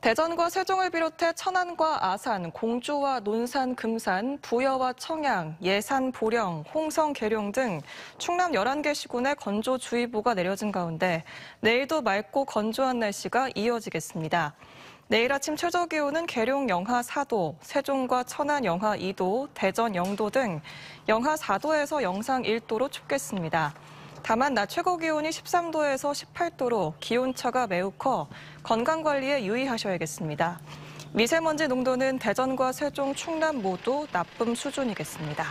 대전과 세종을 비롯해 천안과 아산, 공주와 논산, 금산, 부여와 청양, 예산, 보령, 홍성, 계룡 등 충남 11개 시군에 건조주의보가 내려진 가운데 내일도 맑고 건조한 날씨가 이어지겠습니다. 내일 아침 최저 기온은 계룡 영하 4도, 세종과 천안 영하 2도, 대전 0도등 영하 4도에서 영상 1도로 춥겠습니다. 다만 낮 최고 기온이 13도에서 18도로 기온차가 매우 커 건강 관리에 유의하셔야겠습니다. 미세먼지 농도는 대전과 세종, 충남 모두 나쁨 수준이겠습니다.